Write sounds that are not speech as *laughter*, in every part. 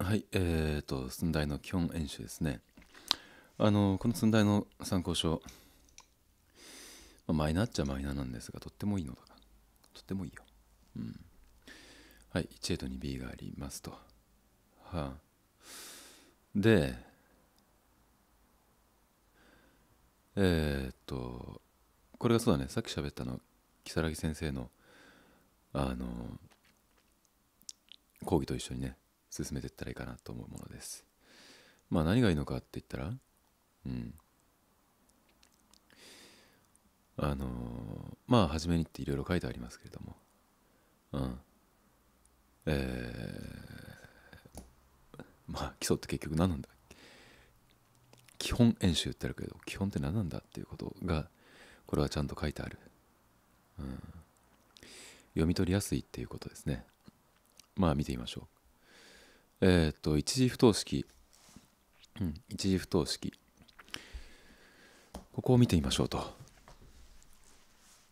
はい、えーと、寸大の基本演習ですね。あの、この寸大の参考書、まあ、マイナーっちゃマイナーなんですが、とってもいいのだな。とってもいいよ。うん。はい、1A と 2B がありますと。はあ、で、えーと、これがそうだね、さっき喋ったの、如月先生の、あの、講義と一緒にね、進めていったらいいかなと思うものです。まあ何がいいのかって言ったら、うん。あのー、まあ初めにっていろいろ書いてありますけれども、うん。えー、まあ基礎って結局何なんだ基本演習ってあるけど、基本って何なんだっていうことが、これはちゃんと書いてある。うん。読み取りやすいっていうことですね。まあ見てみましょう。えっ、ー、と一次不等式、うん、一次不等式ここを見てみましょうと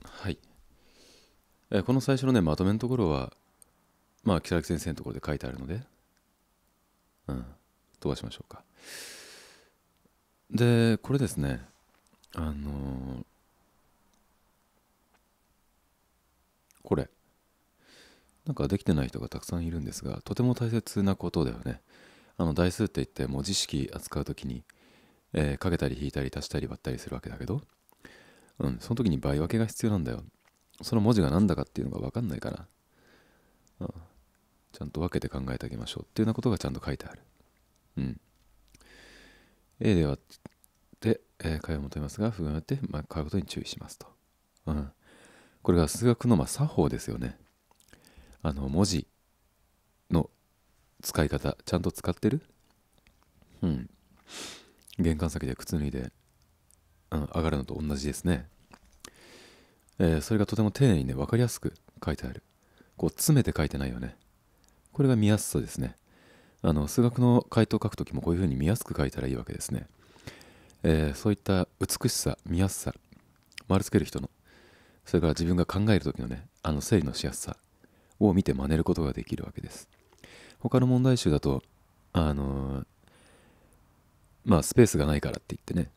はい、えー、この最初のねまとめのところはまあ木更先生のところで書いてあるのでうん飛ばしましょうかでこれですねあのーなんかできてない人がたくさんいるんですがとても大切なことだよねあの台数って言っても字知識扱う時に、えー、かけたり引いたり足したり割ったりするわけだけどうんその時に倍分けが必要なんだよその文字が何だかっていうのが分かんないから、うん、ちゃんと分けて考えてあげましょうっていうようなことがちゃんと書いてあるうん A ではて、えー、解を求めますが不具合によって、まあ、買うことに注意しますと、うん、これが数学のまあ作法ですよねあの文字の使い方ちゃんと使ってるうん玄関先で靴脱いで、上がるのと同じですね、えー、それがとても丁寧にね分かりやすく書いてあるこう詰めて書いてないよねこれが見やすさですねあの数学の回答を書くときもこういうふうに見やすく書いたらいいわけですね、えー、そういった美しさ見やすさ丸つける人のそれから自分が考える時のねあの整理のしやすさを見て真似ることができるわけです他の問題集だとあのー、まあスペースがないからって言ってね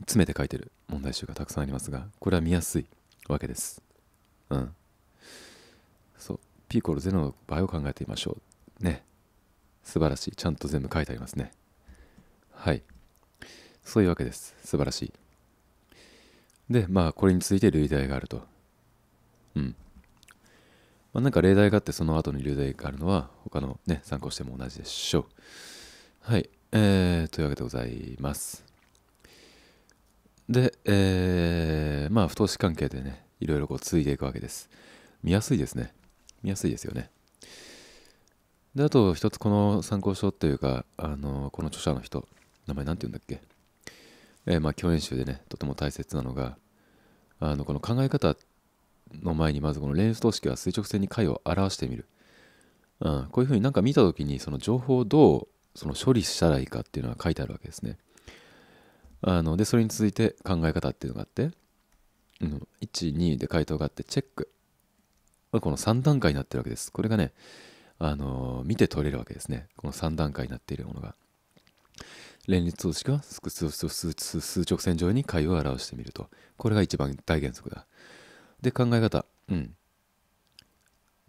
詰めて書いてる問題集がたくさんありますがこれは見やすいわけですうんそう P コール0の場合を考えてみましょうね素晴らしいちゃんと全部書いてありますねはいそういうわけです素晴らしいでまあこれについて類題があるとうんまあ、なんか例題があってその後に例題があるのは他のね参考しても同じでしょう。はい、えー、というわけでございます。で、えー、まあ不等式関係でねいろいろこう継いていくわけです。見やすいですね。見やすいですよね。であと一つこの参考書っていうかあのこの著者の人名前何て言うんだっけ、えー、まあ、共演集でねとても大切なのがあのこの考え方っの前にまずこの連数等式は垂直線に解を表してみる。うん、こういうふうになんか見た時にその情報をどうその処理したらいいかっていうのが書いてあるわけですね。あのでそれに続いて考え方っていうのがあって、うん、12で回答があってチェックこの3段階になってるわけです。これがね、あのー、見て取れるわけですね。この3段階になっているものが。連立等式は数直線上に解を表してみると。これが一番大原則だ。で考え方うん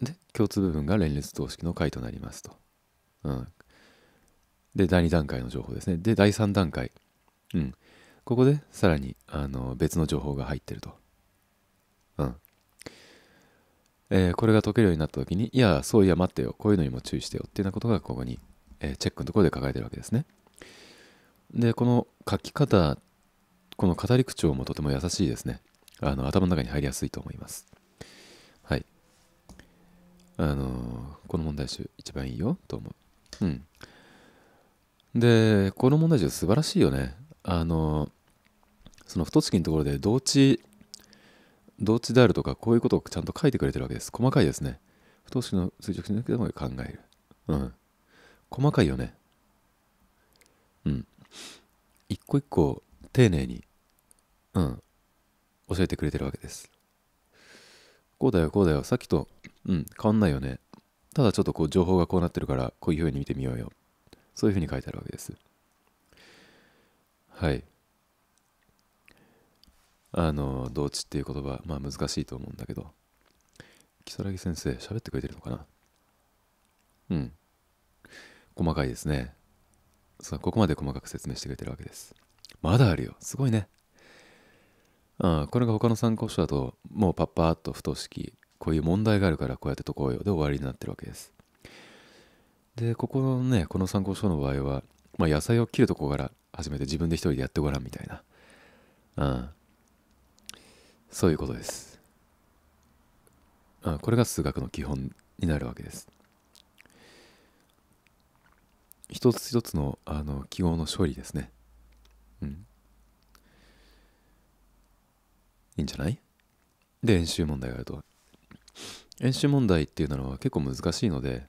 で共通部分が連立等式の解となりますと、うん、で第2段階の情報ですねで第3段階、うん、ここでさらにあの別の情報が入ってると、うんえー、これが解けるようになった時にいやそういや待ってよこういうのにも注意してよっていうようなことがここに、えー、チェックのところで書かれてるわけですねでこの書き方この語り口調もとても優しいですねあの頭の中に入りやすいと思います。はい。あのこの問題集一番いいよと思う。うん。で、この問題集素晴らしいよね。あのその太月のところで同値、同値であるとか、こういうことをちゃんと書いてくれてるわけです。細かいですね。太月の垂直線だけでも考える。うん。細かいよね。うん。一個一個丁寧に、うん。教えてくれてるわけです。こうだよこうだよさっきとうん変わんないよねただちょっとこう情報がこうなってるからこういうふうに見てみようよそういうふうに書いてあるわけですはいあの同値っていう言葉まあ難しいと思うんだけど如月先生喋ってくれてるのかなうん細かいですねそうここまで細かく説明してくれてるわけですまだあるよすごいねうん、これが他の参考書だともうパッパーっと不等式こういう問題があるからこうやって解こうよで終わりになってるわけですでここのねこの参考書の場合は、まあ、野菜を切るとこから始めて自分で一人でやってごらんみたいな、うん、そういうことです、うん、これが数学の基本になるわけです一つ一つのあの記号の処理ですね、うん、いいんじゃないで演習問題があると演習問題っていうのは結構難しいので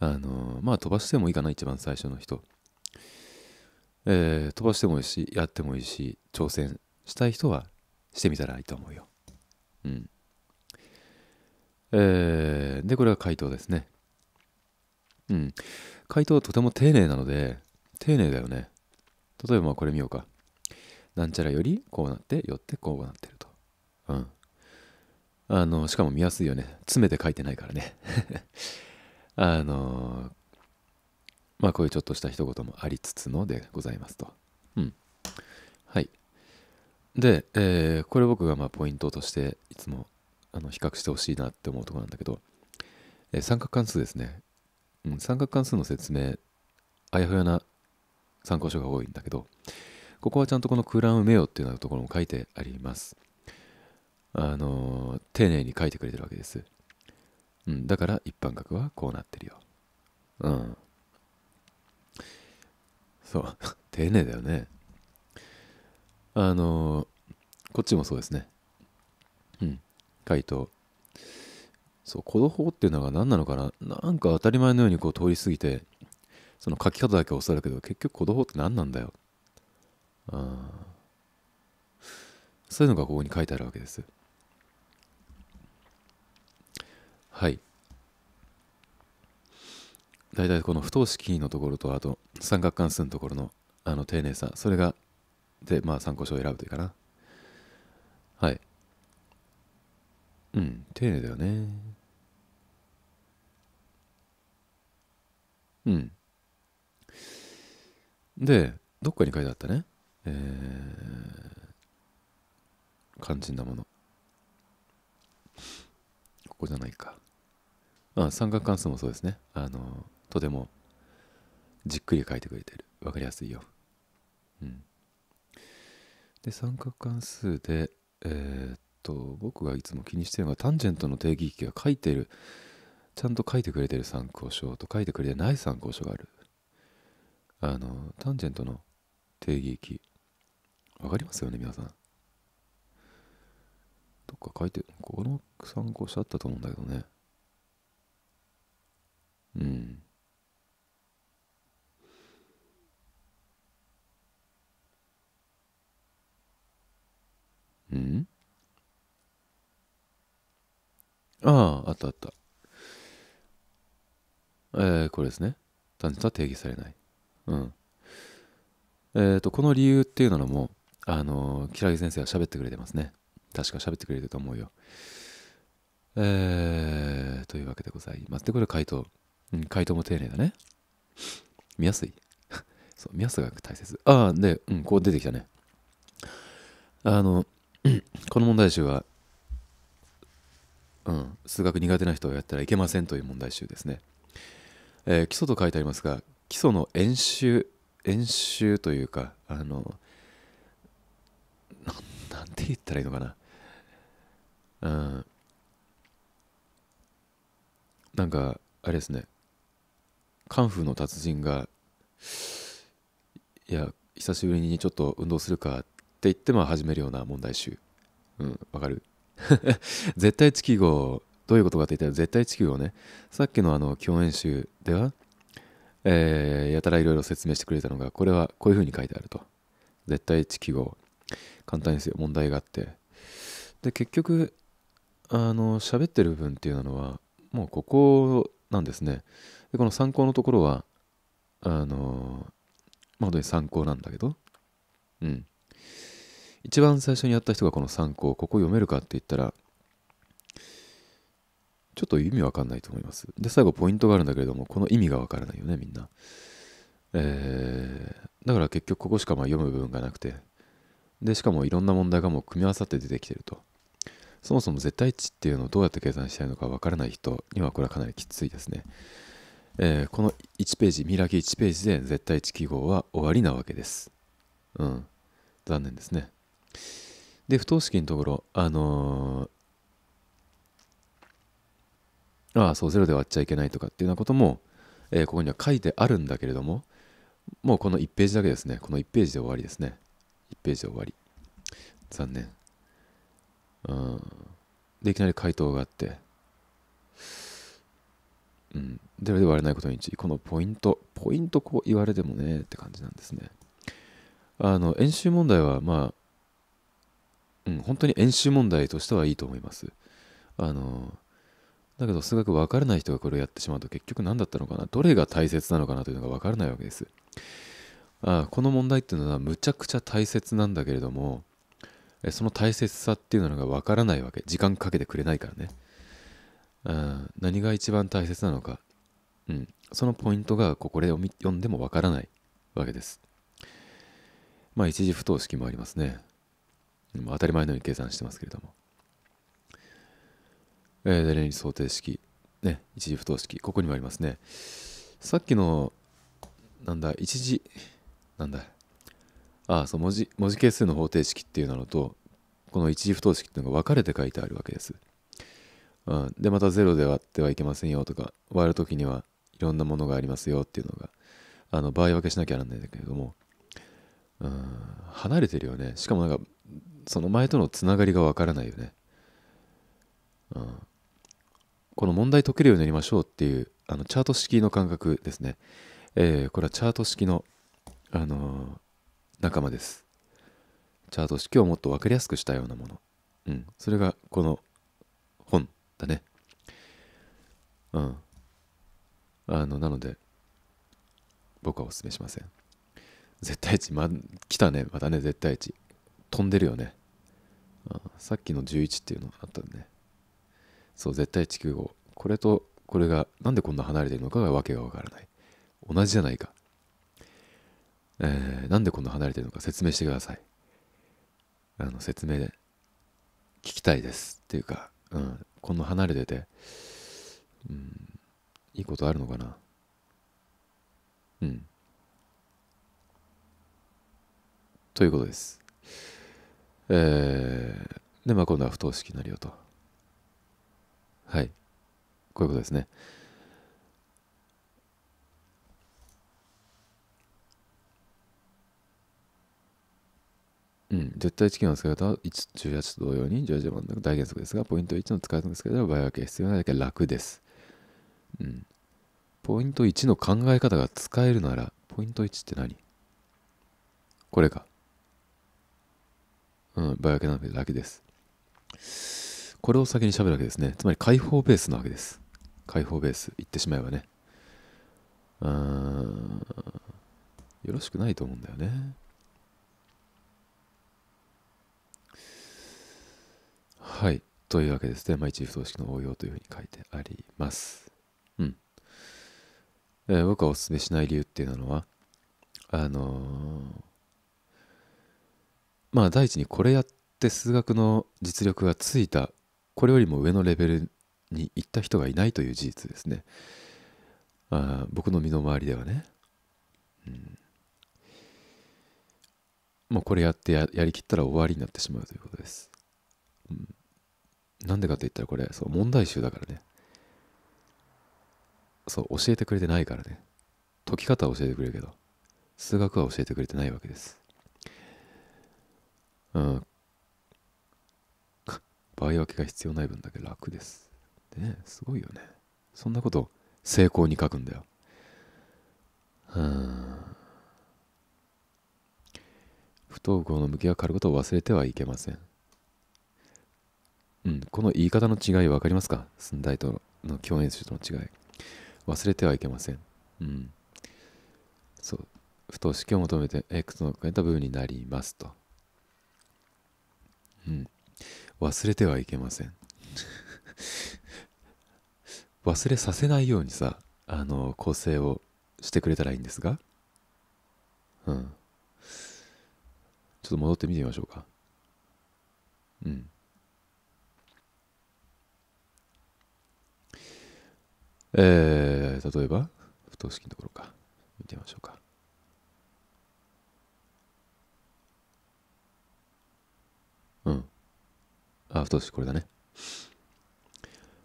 あのまあ飛ばしてもいいかな一番最初の人、えー、飛ばしてもいいしやってもいいし挑戦したい人はしてみたらいいと思うようんえー、でこれは回答ですねうん回答はとても丁寧なので丁寧だよね例えばこれ見ようかなんちゃらよりこうなってよってこうなってると。うん。あの、しかも見やすいよね。詰めて書いてないからね。*laughs* あのまあこういうちょっとした一言もありつつのでございますと。うん。はい。で、えー、これ僕がまあポイントとしていつもあの比較してほしいなって思うとこなんだけど、えー、三角関数ですね、うん。三角関数の説明、あやふやな参考書が多いんだけど、ここはちゃんとこのクラウンメオっていうようなところも書いてありますあの丁寧に書いてくれてるわけです、うん、だから一般格はこうなってるようんそう *laughs* 丁寧だよねあのこっちもそうですねうん回答そうこの法っていうのが何なのかななんか当たり前のようにこう通り過ぎてその書き方だけおっしゃるけど結局子供って何なんだよそういうのがここに書いてあるわけですはい大体この不等式のところとあと三角関数のところのあの丁寧さそれがでまあ参考書を選ぶというかなはいうん丁寧だよねうんでどっかに書いてあったねえー、肝心なものここじゃないかあ三角関数もそうですねあのとてもじっくり書いてくれてる分かりやすいようんで三角関数でえー、っと僕がいつも気にしてるのがタンジェントの定義域が書いてるちゃんと書いてくれてる参考書と書いてくれてない参考書があるあのタンジェントの定義域わかりますよね、皆さん。どっか書いて、この参考書あったと思うんだけどね。うん。うんああ、あったあった。えー、これですね。単純は定義されない。うん。えっ、ー、と、この理由っていうのも、あのキラ先生は喋ってくれてますね確か喋ってくれてると思うよえー、というわけでございますでこれ回答、うん、回答も丁寧だね見やすい *laughs* そう見やすが大切ああで、うん、こう出てきたねあの *clears throat* この問題集は、うん、数学苦手な人をやったらいけませんという問題集ですね、えー、基礎と書いてありますが基礎の演習演習というかあのて言ったらいいのかな。うん。なんか、あれですね。カンフーの達人が、いや、久しぶりにちょっと運動するかって言って、も始めるような問題集。うん、わかる *laughs* 絶対地記号、どういうことかって言ったら絶対地球をね、さっきのあの共演集では、えー、やたらいろいろ説明してくれたのが、これはこういうふうに書いてあると。絶対地球号簡単ですよ問題があってで結局あの喋ってる部分っていうのはもうここなんですねでこの参考のところはあのまあ本当に参考なんだけどうん一番最初にやった人がこの参考ここ読めるかって言ったらちょっと意味わかんないと思います。で、最後ポイントがあるんだけれども、この意味がわからないよね、みんな。えー、だから結局ここしかまあ読む部分がなくて、でしかもいろんな問題がもう組み合わさって出てきてるとそもそも絶対値っていうのをどうやって計算したいのかわからない人にはこれはかなりきついですね、えー、この1ページ見開き1ページで絶対値記号は終わりなわけですうん残念ですねで不等式のところあのー、ああそうゼロで割っちゃいけないとかっていうようなことも、えー、ここには書いてあるんだけれどももうこの1ページだけですねこの1ページで終わりですね1ページで終わり残念うんでいきなり回答があってうんでで割れないことにつこのポイントポイントこう言われてもねって感じなんですねあの演習問題はまあうん、本当に演習問題としてはいいと思います。あのだけど数学分からない人がこれをやってしまうと結局何だったのかなどれが大切なのかなというのが分からないわけです。あこの問題っていうのはむちゃくちゃ大切なんだけれどもその大切さっていうのがわからないわけ時間かけてくれないからねあ何が一番大切なのか、うん、そのポイントがここで読んでもわからないわけですまあ一時不等式もありますね当たり前のように計算してますけれども、えー、誰に想定式ね一時不等式ここにもありますねさっきのなんだ一時なんだああそう文字文字係数の方程式っていうのとこの一次不等式っていうのが分かれて書いてあるわけです。うん、でまた0で割ってはいけませんよとか割る時にはいろんなものがありますよっていうのがあの場合分けしなきゃなんないんだけれども、うん、離れてるよねしかもなんかその前とのつながりが分からないよね、うん、この問題解けるようになりましょうっていうあのチャート式の感覚ですね、えー、これはチャート式のあの仲間ですチャート式をもっと分かりやすくしたようなもの、うん、それがこの本だねうんあのなので僕はおすすめしません絶対値、ま、来たねまたね絶対値飛んでるよねあさっきの11っていうのあったねそう絶対値9 5これとこれがなんでこんな離れてるのかがわけがわからない同じじゃないかえー、なんでこんな離れてるのか説明してください。あの、説明、で聞きたいです。っていうか、うん、こんな離れてて、うん、いいことあるのかな。うん。ということです。えー、で、まあ今度は不等式になるよと。はい。こういうことですね。うん、絶対知見の使い方は18 1と同様に18番の大原則ですが、ポイント1の使い方で使けど、場合分け必要なだけ楽です。うん。ポイント1の考え方が使えるなら、ポイント1って何これか。うん、場合分けなので楽です。これを先に喋るわけですね。つまり解放ベースなわけです。解放ベース、言ってしまえばね。うん、よろしくないと思うんだよね。はい。というわけですね。まあ、一不等式の応用というふうに書いてあります。うん。えー、僕はおすすめしない理由っていうのは、あのー、まあ、第一にこれやって数学の実力がついた、これよりも上のレベルに行った人がいないという事実ですね。あ僕の身の回りではね。うん。もうこれやってやりきったら終わりになってしまうということです。うんなんでかって言ったらこれそう問題集だからねそう教えてくれてないからね解き方は教えてくれるけど数学は教えてくれてないわけですうん倍 *laughs* 分けが必要ない分だけ楽ですでねすごいよねそんなこと成功に書くんだようん不登校の向き合うことを忘れてはいけませんうん、この言い方の違い分かりますか寸大との共演者との違い忘れてはいけません、うん、そう不等式を求めて x の加えた部分になりますと、うん、忘れてはいけません *laughs* 忘れさせないようにさあの構成をしてくれたらいいんですがうんちょっと戻ってみてみましょうかうんえー、例えば、不等式のところか。見てみましょうか。うん。あ、不等式これだね。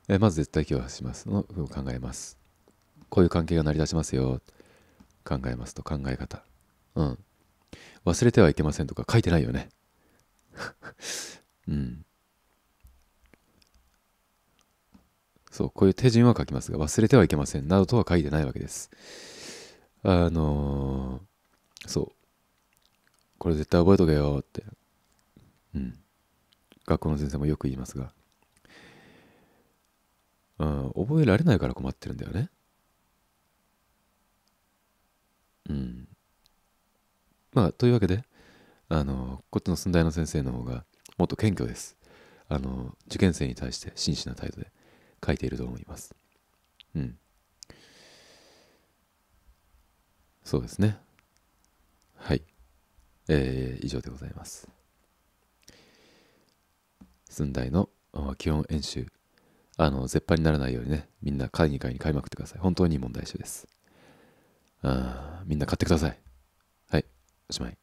えー、まず絶対今をはしますのを考えます。こういう関係が成り立ちますよ。考えますと考え方。うん。忘れてはいけませんとか書いてないよね。*laughs* うん。そうこういう手順は書きますが忘れてはいけませんなどとは書いてないわけですあのー、そうこれ絶対覚えとけよってうん学校の先生もよく言いますが、うん、覚えられないから困ってるんだよねうんまあというわけであのこっちの寸大の先生の方がもっと謙虚ですあの受験生に対して真摯な態度で書いていると思います。うん。そうですね。はい。えー、以上でございます。寸大の基本演習。あの、絶版にならないようにね、みんな会議会に買いまくってください。本当にいい問題集です。あみんな買ってください。はい、おしまい。